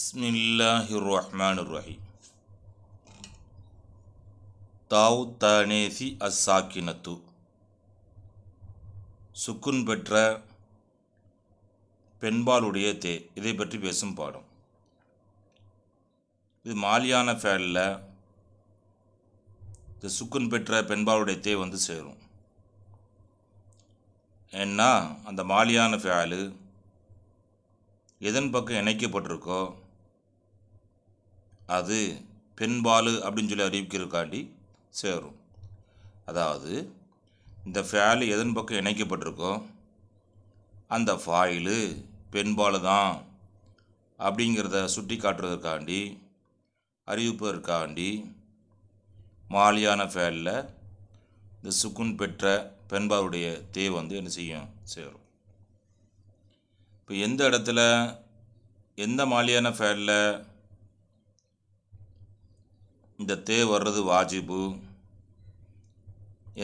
பிஸ்மில்லாஹி ரஹ்மான் ரஹீம் தாவ் தானேசி அஸ்ஸாக்கினத்து சுக்குன் பெற்ற பெண்பாலுடைய தே இதை பற்றி பேசும் பாடம் இது மாலியான ஃபேலில் இந்த சுக்குன் பெற்ற பெண்பாலுடைய தே வந்து சேரும் ஏன்னா அந்த மாலியான ஃபேலு எதன் பக்கம் இணைக்கப்பட்டிருக்கோ அது பெண்பாலு அப்படின்னு சொல்லி அறிவிக்கிறதுக்காண்டி சேரும் அதாவது இந்த ஃபேலு எதன் பக்கம் இணைக்கப்பட்டிருக்கோ அந்த ஃபாயிலு பெண்பாலு தான் அப்படிங்கிறத சுட்டி காட்டுறதுக்காண்டி அறிவிப்பதற்காண்டி மாலியான ஃபேலில் இந்த சுக்குன் பெற்ற பெண்பாளுடைய தே வந்து என்ன செய்யும் சேரும் இப்போ எந்த இடத்துல எந்த மாலியான ஃபேலில் இந்த தே வர்றது வாஜிபு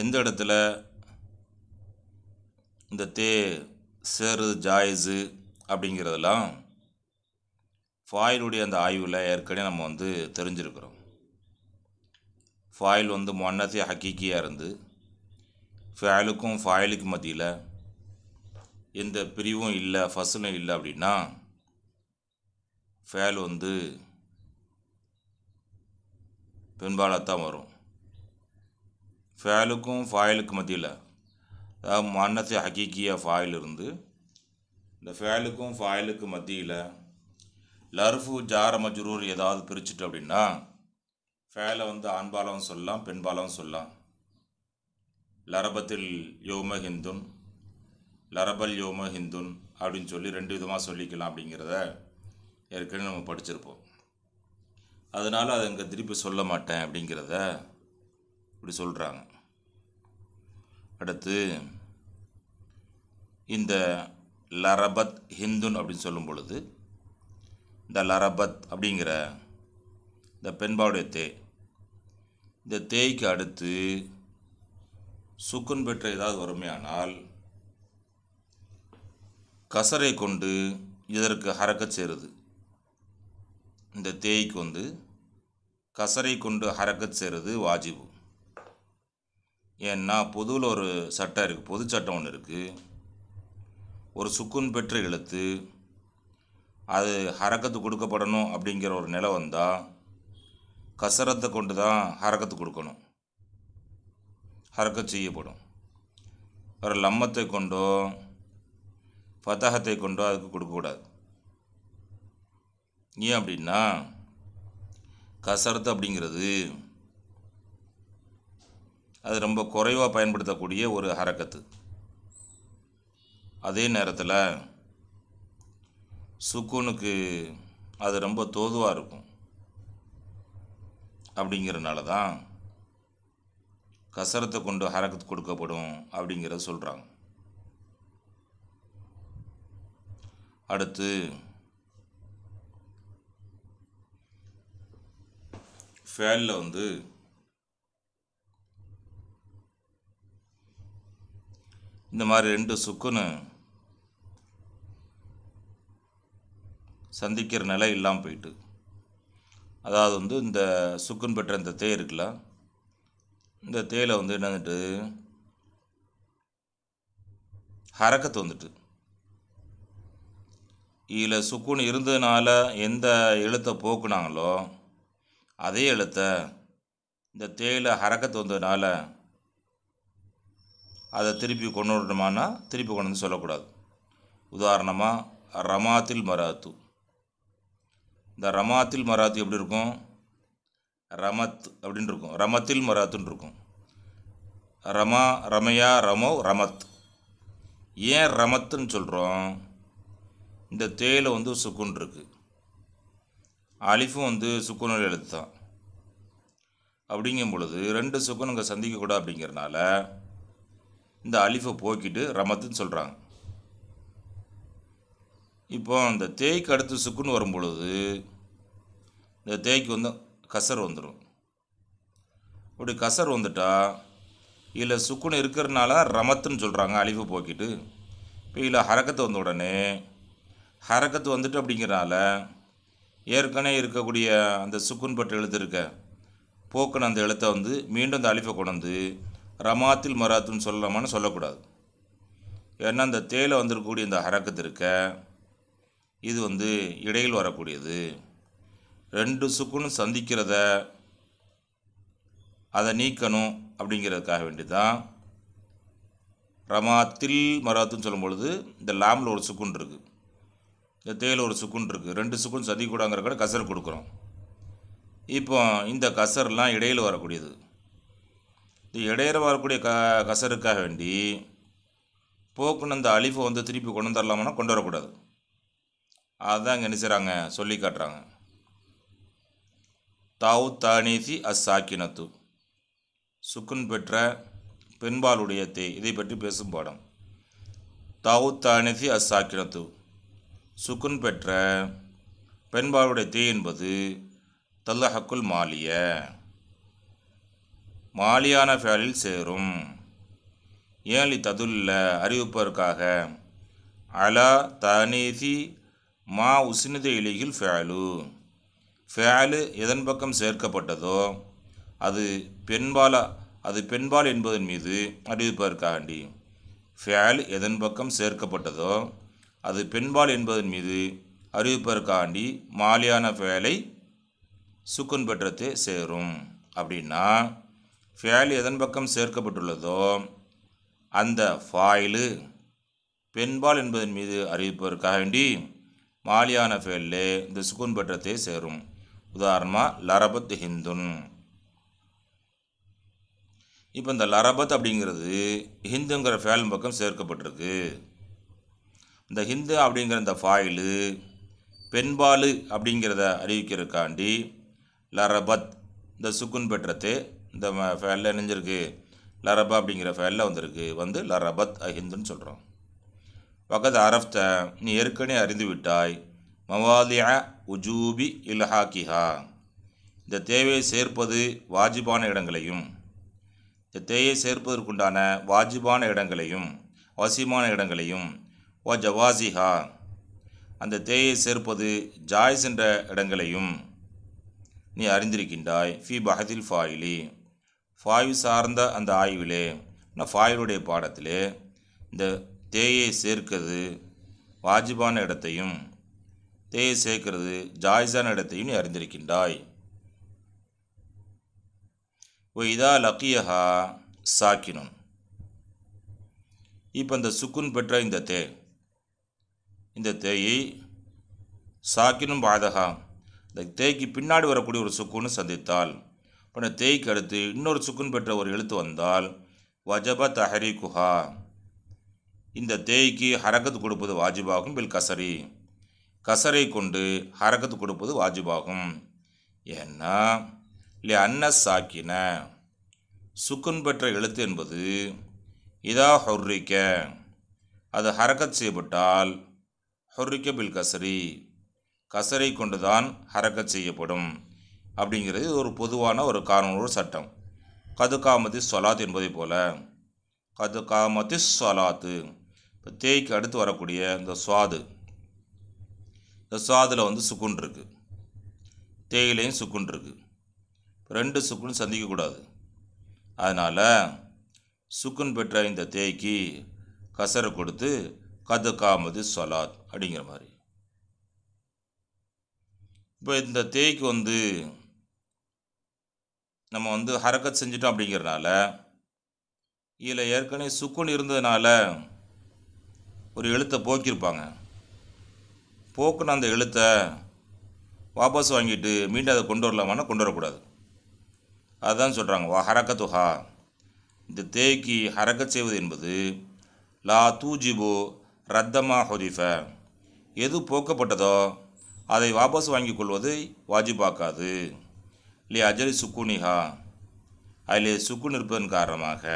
எந்த இடத்துல இந்த தே சேருது ஜாயிஸு அப்படிங்கிறதெல்லாம் ஃபாயிலுடைய அந்த ஆய்வில் ஏற்கனவே நம்ம வந்து தெரிஞ்சிருக்கிறோம் ஃபாயில் வந்து மொன்னத்தே ஹக்கீக்கியாக இருந்து ஃபேலுக்கும் ஃபாயிலுக்கும் மத்தியில் எந்த பிரிவும் இல்லை ஃபசலும் இல்லை அப்படின்னா ஃபேல் வந்து பின்பாலத்தான் வரும் ஃபேலுக்கும் ஃபாயிலுக்கும் மத்தியில் அதாவது மன்னசு ஹக்கீக்கிய ஃபாயில் இருந்து இந்த ஃபேலுக்கும் ஃபாயிலுக்கும் மத்தியில் லர்ஃபு ஜார மஜ்ரூர் ஏதாவது பிரிச்சுட்டு அப்படின்னா ஃபேலை வந்து ஆண்பாலம் சொல்லலாம் பெண்பாலம் சொல்லலாம் லரபத்தில் யோம ஹிந்துன் லரபல் யோம ஹிந்துன் அப்படின்னு சொல்லி ரெண்டு விதமாக சொல்லிக்கலாம் அப்படிங்கிறத ஏற்கனவே நம்ம படிச்சிருப்போம் அதனால் அதை இங்கே திருப்பி சொல்ல மாட்டேன் அப்படிங்கிறத இப்படி சொல்கிறாங்க அடுத்து இந்த லரபத் ஹிந்துன் அப்படின்னு சொல்லும் பொழுது இந்த லரபத் அப்படிங்கிற இந்த பெண்பாவுடைய தே இந்த தேய்க்கு அடுத்து சுக்குன் பெற்ற ஏதாவது வறுமையானால் கசரை கொண்டு இதற்கு ஹரக்கச் சேருது இந்த தேய்க்கு வந்து கசரை கொண்டு ஹரக்கத் செய்கிறது வாஜிபு ஏன்னா பொதுவில் ஒரு சட்டம் இருக்குது பொது சட்டம் ஒன்று இருக்குது ஒரு சுக்குன் பெற்ற எழுத்து அது ஹரக்கத்து கொடுக்கப்படணும் அப்படிங்கிற ஒரு நிலை வந்தால் கசரத்தை கொண்டு தான் ஹரக்கத்து கொடுக்கணும் ஹரக்கத் செய்யப்படும் ஒரு லம்மத்தை கொண்டோ பதகத்தை கொண்டோ அதுக்கு கொடுக்கக்கூடாது ஏன் அப்படின்னா கசரத்து அப்படிங்கிறது அது ரொம்ப குறைவாக பயன்படுத்தக்கூடிய ஒரு ஹரக்கத்து அதே நேரத்தில் சுக்குனுக்கு அது ரொம்ப தோதுவாக இருக்கும் அப்படிங்கிறனால தான் கசரத்தை கொண்டு ஹரக்கத் கொடுக்கப்படும் அப்படிங்கிறத சொல்கிறாங்க அடுத்து ஃபேனில் வந்து இந்த மாதிரி ரெண்டு சுக்குன்னு சந்திக்கிற நிலை இல்லாமல் போயிட்டு அதாவது வந்து இந்த சுக்குன்னு பெற்ற இந்த தே இருக்குல்ல இந்த தேயில் வந்து என்னந்துட்டு ஹரக்கத்து வந்துட்டு இதில் சுக்குன்னு இருந்ததுனால எந்த எழுத்தை போக்குனாங்களோ அதே எழுத்த இந்த தேயில ஹரக்கத்து வந்ததுனால அதை திருப்பி கொண்டு விடணுமானா திருப்பி கொண்டு வந்து சொல்லக்கூடாது உதாரணமாக ரமாத்தில் மராத்து இந்த ரமாத்தில் மராத்து எப்படி இருக்கும் ரமத் அப்படின்னு இருக்கும் ரமத்தில் மராத்துன்னு இருக்கும் ரமா ரமையா ரமோ ரமத் ஏன் ரமத்துன்னு சொல்கிறோம் இந்த தேயிலை வந்து சுக்குன் இருக்குது அலிஃபும் வந்து சுக்குனல் எழுத்து தான் அப்படிங்கும் பொழுது ரெண்டு சுக்குனுங்க சந்திக்கக்கூடாது அப்படிங்கிறனால இந்த அலிஃபை போக்கிட்டு ரமத்துன்னு சொல்கிறாங்க இப்போ அந்த தேய்க்கு அடுத்து சுக்குன்னு வரும்பொழுது இந்த தேய்க்கு வந்து கசர் வந்துடும் அப்படி கசர் வந்துட்டா இதில் சுக்குன்னு இருக்கிறனால ரமத்துன்னு சொல்கிறாங்க அழிவு போக்கிட்டு இப்போ இதில் ஹரக்கத்து வந்த உடனே ஹரக்கத்து வந்துட்டு அப்படிங்கிறனால ஏற்கனவே இருக்கக்கூடிய அந்த சுக்குன் பட்டு எழுத்து இருக்க போக்குன அந்த எழுத்தை வந்து மீண்டும் அந்த அழிப்பை கொண்டு ரமாத்தில் மராத்துன்னு சொல்லலாமான்னு சொல்லக்கூடாது ஏன்னா அந்த தேலை வந்திருக்கக்கூடிய இந்த ஹரக்கத்து இருக்க இது வந்து இடையில் வரக்கூடியது ரெண்டு சுக்குன்னு சந்திக்கிறத அதை நீக்கணும் அப்படிங்கிறதுக்காக வேண்டி தான் ரமாத்தில் மராத்துன்னு சொல்லும் பொழுது இந்த லாமில் ஒரு சுக்குன் இருக்குது இந்த தேல் ஒரு சுக்குன் இருக்குது ரெண்டு சுக்குன் கூடாங்கிற கூட கசர் கொடுக்குறோம் இப்போ இந்த கசர்லாம் இடையில் வரக்கூடியது இந்த இடையில வரக்கூடிய க கசருக்காக வேண்டி போக்குன்னு அந்த அழிஃபை வந்து திருப்பி கொண்டு வந்துடலாம்னா கொண்டு வரக்கூடாது அதுதான் இங்கே செய்கிறாங்க சொல்லி காட்டுறாங்க தாவு அஸ் சாக்கினத்து சுக்குன் பெற்ற பெண்பாலுடைய தே இதை பற்றி பேசும் பாடம் தாவு அஸ் சாக்கினத்து சுக்குன் பெற்ற பெண்பாளுடைய தே என்பது தல்லஹக்குல் மாலிய மாலியான ஃபேலில் சேரும் ஏலி ததுல்ல அறிவிப்பதற்காக அலா தனீதி மா உசினித இலிகில் ஃபேலு ஃபேலு எதன் பக்கம் சேர்க்கப்பட்டதோ அது பெண்பால அது பெண்பால் என்பதன் மீது அறிவிப்பதற்காண்டி ஃபேல் எதன் பக்கம் சேர்க்கப்பட்டதோ அது பெண்பால் என்பதன் மீது அறிவிப்பதற்காண்டி மாலியான ஃபேலை சுக்குன் பெற்றத்தை சேரும் அப்படின்னா ஃபேல் எதன் பக்கம் சேர்க்கப்பட்டுள்ளதோ அந்த ஃபாயிலு பெண்பால் என்பதன் மீது அறிவிப்பதற்காக வேண்டி மாலியான ஃபேலில் இந்த சுக்குன் பெற்றத்தை சேரும் உதாரணமாக லரபத் ஹிந்துன் இப்போ இந்த லரபத் அப்படிங்கிறது ஹிந்துங்கிற ஃபேல் பக்கம் சேர்க்கப்பட்டிருக்கு இந்த ஹிந்து அப்படிங்கிற இந்த ஃபாயிலு பெண்பாலு அப்படிங்கிறத அறிவிக்கிறதுக்காண்டி லரபத் இந்த சுக்குன் பெற்றது இந்த ஃபேலில் இணைஞ்சிருக்கு லரபா அப்படிங்கிற ஃபேலில் வந்திருக்கு வந்து லரபத் அஹிந்துன்னு சொல்கிறோம் பக்கத்து அரஃப்த நீ ஏற்கனவே அறிந்து விட்டாய் மவாதியா உஜூபி இல்ஹாக்கிஹா இந்த தேவையை சேர்ப்பது வாஜிபான இடங்களையும் இந்த தேவையை சேர்ப்பதற்குண்டான வாஜிபான இடங்களையும் அவசியமான இடங்களையும் வ ஜவாசிஹா அந்த தேயை சேர்ப்பது ஜாய்ஸ் என்ற இடங்களையும் நீ அறிந்திருக்கின்றாய் ஃபி பஹதில் ஃபாயிலி ஃபாயு சார்ந்த அந்த ஆய்விலே நான் ஃபாயிலுடைய பாடத்திலே இந்த தேயை சேர்க்கிறது வாஜிபான இடத்தையும் தேயை சேர்க்கிறது ஜாய்ஸான இடத்தையும் நீ அறிந்திருக்கின்றாய் ஓ இதா லக்கியஹா சாக்கினும் இப்போ இந்த சுக்குன் பெற்ற இந்த தே இந்த தேயை சாக்கினும் பாதகா இந்த தேய்க்கு பின்னாடி வரக்கூடிய ஒரு சுக்குன்னு சந்தித்தால் இப்போ தேய்க்கு அடுத்து இன்னொரு சுக்குன் பெற்ற ஒரு எழுத்து வந்தால் வஜப தஹரி குஹா இந்த தேய்க்கு ஹரக்கத்து கொடுப்பது வாஜிபாகும் பில் கசரி கசரை கொண்டு ஹரக்கத்து கொடுப்பது வாஜிபாகும் ஏன்னா இல்லை அன்ன சாக்கின சுக்குன் பெற்ற எழுத்து என்பது இதா ஹொர்ரிக்க அது ஹரக்கத் செய்யப்பட்டால் ஹொர்ரிக்க பில் கசரி கசரை கொண்டு தான் ஹரக்க செய்யப்படும் அப்படிங்கிறது ஒரு பொதுவான ஒரு காரணம் ஒரு சட்டம் கது காமதி சொலாத் என்பதை போல கது காமதி சொலாத்து இப்போ தேய்க்கு அடுத்து வரக்கூடிய இந்த சுவாது இந்த சுவாதில் வந்து சுக்குன் இருக்குது தேயிலையும் சுக்குன் இருக்குது ரெண்டு சுக்குன்னு சந்திக்கக்கூடாது அதனால் சுக்குன் பெற்ற இந்த தேய்க்கு கசரை கொடுத்து கதுக்காமது சொலாத் அப்படிங்கிற மாதிரி இப்போ இந்த தேய்க்கு வந்து நம்ம வந்து ஹரக்கத் செஞ்சிட்டோம் அப்படிங்கிறனால இதில் ஏற்கனவே சுக்குன் இருந்ததுனால ஒரு எழுத்தை போக்கியிருப்பாங்க போக்குன அந்த எழுத்தை வாபஸ் வாங்கிட்டு மீண்டும் அதை கொண்டு வரலாமான்னா கொண்டு வரக்கூடாது அதுதான் சொல்கிறாங்க வா ஹரக்கத்துஹா இந்த தேய்க்கு ஹரக்கத் செய்வது என்பது லா தூஜிபோ ரத்தமா ஹொதிஃப எது போக்கப்பட்டதோ அதை வாபஸ் வாங்கிக் கொள்வது வாஜிபாக்காது இல்லை அஜலி சுக்குனிஹா அதிலே சுக்குன் இருப்பதன் காரணமாக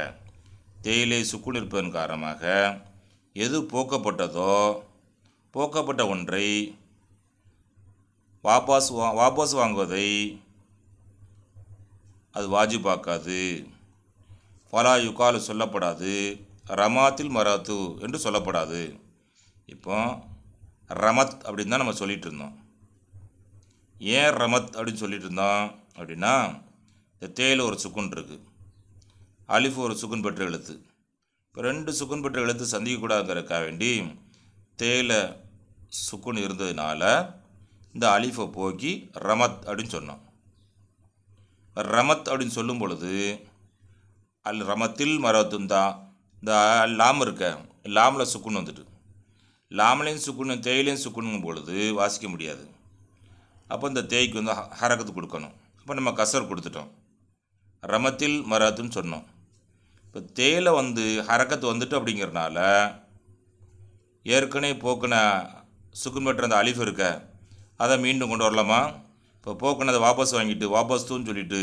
தேயிலை சுக்குன் இருப்பதன் காரணமாக எது போக்கப்பட்டதோ போக்கப்பட்ட ஒன்றை வாபாஸ் வா வாபஸ் வாங்குவதை அது வாஜிபாக்காது பலா யுக்கால் சொல்லப்படாது ரமாத்தில் மராத்து என்று சொல்லப்படாது இப்போ ரமத் அப்படின்னு தான் நம்ம சொல்லிகிட்டு இருந்தோம் ஏன் ரமத் அப்படின்னு சொல்லிகிட்டு இருந்தோம் அப்படின்னா இந்த தேயில் ஒரு சுக்குன் இருக்குது அலிஃப் ஒரு சுக்குன் பெற்ற எழுத்து இப்போ ரெண்டு சுக்குன் பெற்ற எழுத்து சந்திக்கக்கூடாதுங்கிறக்க வேண்டி தேயில் சுக்குன் இருந்ததுனால இந்த அலிஃபை போக்கி ரமத் அப்படின்னு சொன்னோம் ரமத் அப்படின்னு சொல்லும் பொழுது அல் ரமத்தில் மரத்துந்தா இந்த லாம் இருக்க லாமில் சுக்குன்னு வந்துட்டு லாமலையும் சுக்குன்னு தேயிலையும் சுக்குணும் பொழுது வாசிக்க முடியாது அப்போ இந்த தேய்க்கு வந்து ஹரகத்து கொடுக்கணும் அப்போ நம்ம கசர் கொடுத்துட்டோம் ரமத்தில் மராத்துன்னு சொன்னோம் இப்போ தேயிலை வந்து ஹரக்கத்து வந்துட்டு அப்படிங்கிறனால ஏற்கனவே போக்குன சுக்குன் பெற்ற அந்த அழிவு இருக்க அதை மீண்டும் கொண்டு வரலாமா இப்போ போக்குனதை வாபஸ் வாங்கிட்டு வாபஸ் தூன்னு சொல்லிட்டு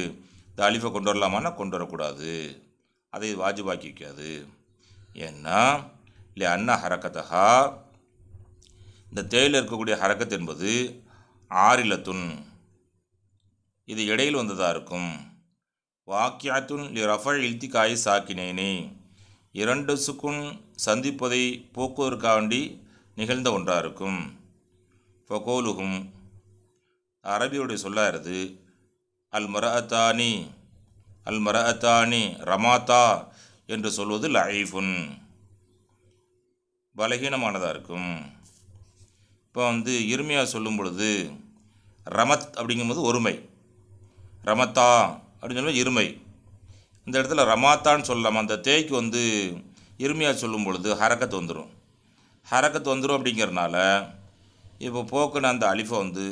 இந்த அழிஃபை கொண்டு வரலாமான்னா கொண்டு வரக்கூடாது அதை வாஜிபாக்கி வைக்காது ஏன்னா இல்லை அன்ன ஹரக்கத்தகா இந்த தேயில் இருக்கக்கூடிய ஹரக்கத் என்பது ஆரிலத்துன் இது இடையில் வந்ததாக இருக்கும் வாக்கியாத்துன் லி ரஃபல் இல்திகாய் சாக்கினேனே இரண்டு சுக்குன் சந்திப்பதை போக்குவதற்காண்டி நிகழ்ந்த ஒன்றாக இருக்கும் ஃபகோலுகும் அரபியுடைய சொல்லாயிருது அல் அல்மரஹத்தானி அல் ரமாத்தா என்று சொல்வது லயீஃபுன் பலகீனமானதாக இருக்கும் இப்போ வந்து இருமையாக சொல்லும் பொழுது ரமத் அப்படிங்கும்போது ஒருமை ரமத்தா அப்படின்னு சொல்லும்போது இருமை இந்த இடத்துல ரமாத்தான்னு சொல்லலாம் அந்த தேய்க்கு வந்து இருமையாக சொல்லும் பொழுது ஹரக்கத் வந்துடும் ஹரக்கத் வந்துடும் அப்படிங்கிறனால இப்போ போக்குன அந்த அலிஃபை வந்து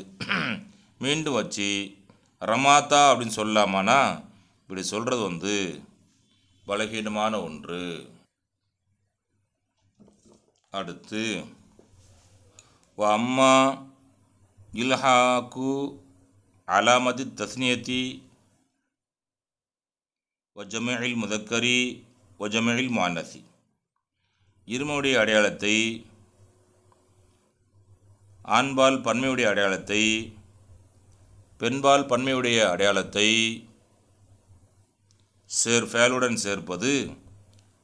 மீண்டும் வச்சு ரமாத்தா அப்படின்னு சொல்லலாமானா இப்படி சொல்கிறது வந்து பலகீனமான ஒன்று அடுத்து அம்மா இல்ஹாக்கு அலாமதி தஸ்னியத்தி வஜமில் முதக்கரி வஜமில் மானசி இருமையுடைய அடையாளத்தை ஆண்பால் பன்மையுடைய அடையாளத்தை பெண்பால் பன்மையுடைய அடையாளத்தை சேர் ஃபேலுடன் சேர்ப்பது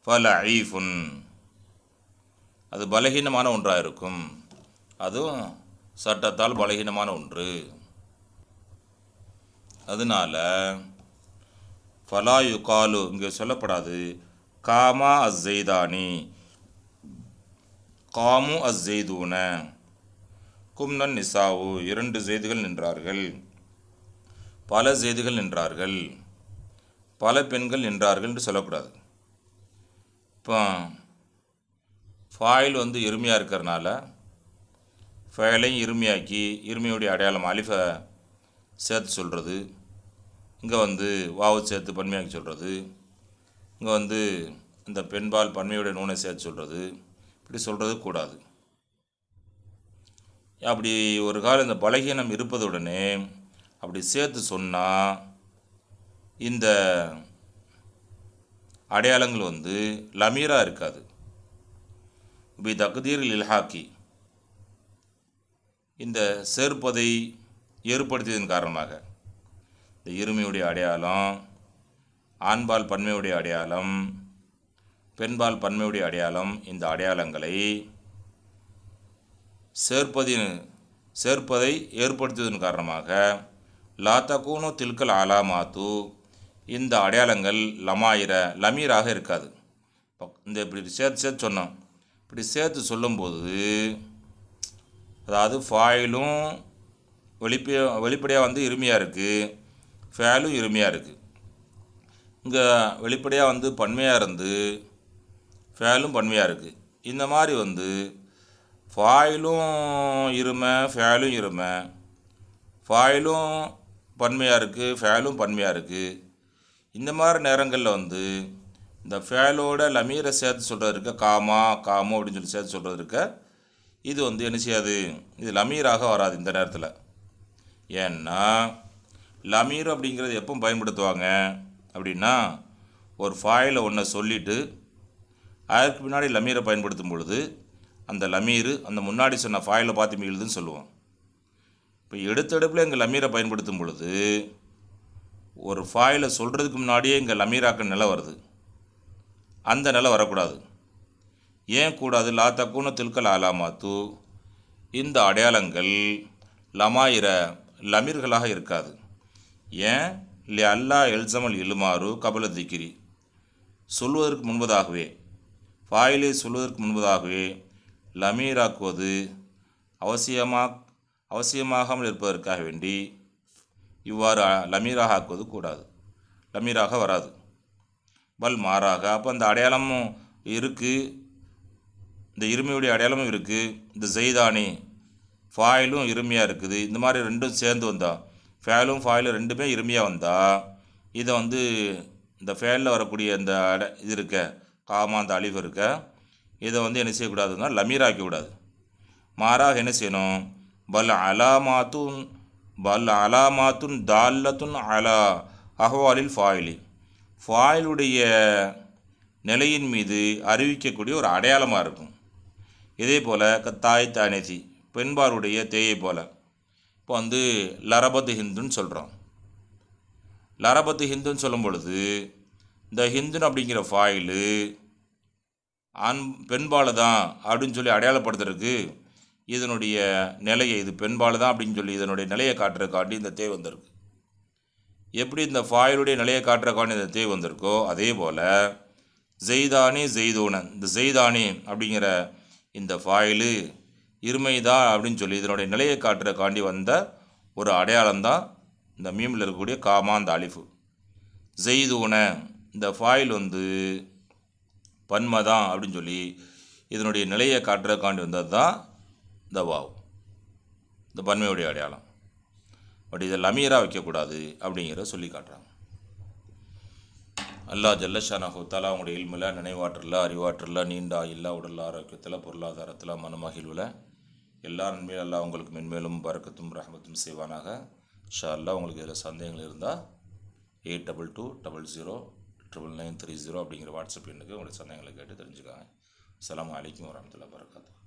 ஃபல ஐஃபுன் அது பலகீனமான ஒன்றாக இருக்கும் அதுவும் சட்டத்தால் பலகீனமான ஒன்று அதனால் ஃபலாயு காலு இங்கே சொல்லப்படாது காமா அஸ் ஜெய்தானி காமு அஸ் ஜெய்தூன கும்னன் நிசாவு இரண்டு செய்திகள் நின்றார்கள் பல செய்திகள் நின்றார்கள் பல பெண்கள் நின்றார்கள் என்று சொல்லக்கூடாது இப்போ ஃபாயில் வந்து இருமையாக இருக்கிறனால ஃபயலையும் இருமையாக்கி இருமையுடைய அடையாளம் அலிஃபை சேர்த்து சொல்கிறது இங்கே வந்து வாவு சேர்த்து பன்மையாக்கி சொல்கிறது இங்கே வந்து இந்த பெண்பால் பன்மையுடைய நூனை சேர்த்து சொல்கிறது இப்படி சொல்கிறது கூடாது அப்படி ஒரு காலம் இந்த பலகீனம் இருப்பதுடனே அப்படி சேர்த்து சொன்னால் இந்த அடையாளங்கள் வந்து லமீராக இருக்காது பி தக்தீர் இல்ஹாக்கி இந்த சேர்ப்பதை ஏற்படுத்தியதன் காரணமாக இந்த இருமையுடைய அடையாளம் ஆண்பால் பன்மையுடைய அடையாளம் பெண்பால் பன்மையுடைய அடையாளம் இந்த அடையாளங்களை சேர்ப்பதின் சேர்ப்பதை ஏற்படுத்தியதன் காரணமாக லா தில்கல் ஆலாமாத்து இந்த அடையாளங்கள் லமாயிர லமீராக இருக்காது இந்த இப்படி சேர்த்து சேர்த்து சொன்னோம் இப்படி சேர்த்து சொல்லும்போது அதாவது ஃபாயிலும் வெளிப்ப வெளிப்படையாக வந்து இருமையாக இருக்குது ஃபேலும் இருமையாக இருக்குது இங்கே வெளிப்படையாக வந்து பன்மையாக இருந்து ஃபேலும் பன்மையாக இருக்குது இந்த மாதிரி வந்து ஃபாயிலும் இருமை ஃபேலும் இருமை ஃபாயிலும் பன்மையாக இருக்குது ஃபேலும் பன்மையாக இருக்குது இந்த மாதிரி நேரங்களில் வந்து இந்த ஃபேலோட லமீரை சேர்த்து சொல்கிறது இருக்க காமா காமோ அப்படின்னு சொல்லி சேர்த்து சொல்கிறது இருக்க இது வந்து என்ன செய்யாது இது லமீராக வராது இந்த நேரத்தில் ஏன்னா லமீர் அப்படிங்கிறது எப்போ பயன்படுத்துவாங்க அப்படின்னா ஒரு ஃபாயில் ஒன்றை சொல்லிவிட்டு அதற்கு பின்னாடி லமீரை பயன்படுத்தும் பொழுது அந்த லமீர் அந்த முன்னாடி சொன்ன ஃபாயிலை பார்த்து மீழுதுன்னு சொல்லுவோம் இப்போ எடுத்தடுப்பில் எங்கள் லமீரை பயன்படுத்தும் பொழுது ஒரு ஃபாயிலை சொல்கிறதுக்கு முன்னாடியே இங்கே லமீராக்கு நிலை வருது அந்த நிலை வரக்கூடாது ஏன் கூடாது லா தக்குன்னு தில்கல் ஆலாமாத்து இந்த அடையாளங்கள் லமாயிர லமீர்களாக இருக்காது ஏன் இல்லை அல்லா எல்சமல் இலுமாறு கபல திக்கிரி சொல்வதற்கு முன்பதாகவே ஃபாயிலை சொல்வதற்கு முன்பதாகவே லமீராக்குவது அவசியமாக அவசியமாகாமல் இருப்பதற்காக வேண்டி இவ்வாறு லமீராக ஆக்குவது கூடாது லமீராக வராது பல் மாறாக அப்போ அந்த அடையாளமும் இருக்குது இந்த இருமையுடைய அடையாளமும் இருக்குது இந்த ஜெய்தானி ஃபாயிலும் இருமையாக இருக்குது இந்த மாதிரி ரெண்டும் சேர்ந்து வந்தால் ஃபேலும் ஃபாயிலும் ரெண்டுமே இருமையாக வந்தால் இதை வந்து இந்த ஃபேலில் வரக்கூடிய இந்த அட இது இருக்க காமா அந்த அழிவு இருக்க இதை வந்து என்ன செய்யக்கூடாதுன்னா லமீராக்கி மாறாக என்ன செய்யணும் பல் அலாமாத்தும் பல் அலாமாத்துன் தால்லத்துன் அலா அஹ்வாலில் ஃபாயிலி ஃபாயிலுடைய நிலையின் மீது அறிவிக்கக்கூடிய ஒரு அடையாளமாக இருக்கும் இதே போல் கத்தாய் தானேசி பெண்பாருடைய தேயை போல் இப்போ வந்து லரபத் ஹிந்துன்னு சொல்கிறோம் லரபத் ஹிந்துன்னு சொல்லும் பொழுது இந்த ஹிந்துன் அப்படிங்கிற ஃபாயிலு ஆண் பெண்பால் தான் அப்படின்னு சொல்லி அடையாளப்படுத்துறதுக்கு இதனுடைய நிலையை இது பெண்பால் தான் அப்படின்னு சொல்லி இதனுடைய நிலையை காட்டுறக்காண்டி இந்த தே வந்திருக்கு எப்படி இந்த ஃபாயிலுடைய நிலையை காட்டுறக்காண்டி இந்த தேவை வந்திருக்கோ அதே போல் ஜெய்தானி ஜெய்தோனன் இந்த ஜெய்தானி அப்படிங்கிற இந்த ஃபாயிலு இருமைதா அப்படின்னு சொல்லி இதனுடைய நிலையை காட்டுறக்காண்டி வந்த ஒரு அடையாளம்தான் இந்த மீமில் இருக்கக்கூடிய காமாந்த அழிஃபு ஜெய்தூன இந்த ஃபாயில் வந்து பன்மதான் அப்படின்னு சொல்லி இதனுடைய நிலையை காட்டுறக்காண்டி வந்தது தான் த வாவ் இந்த பன்மையுடைய அடையாளம் பட் இதை லமீராக வைக்கக்கூடாது அப்படிங்கிறத சொல்லி காட்டுறாங்க அல்லா ஜல்லஷானாஹு தாலா அவங்களுடைய இல்மில் நினைவாற்றல அறிவாற்றல நீண்டா இல்லா உடல் ஆரோக்கியத்தில் பொருளாதாரத்தில் மனமகிழ்வில் எல்லா நன்மையும் எல்லாம் உங்களுக்கு மென்மேலும் பறக்கத்தும் ரஹமத்தும் செய்வானாக ஷா அல்லா உங்களுக்கு இதில் சந்தேகங்கள் இருந்தால் eight double two double zero triple nine three zero அப்படிங்கிற வாட்ஸ்அப் எண்ணுக்கு உங்களுடைய சந்தேகங்களை கேட்டு தெரிஞ்சுக்காங்க அலாம் அலைக்கும் வரமத்துல வரகாத்தூ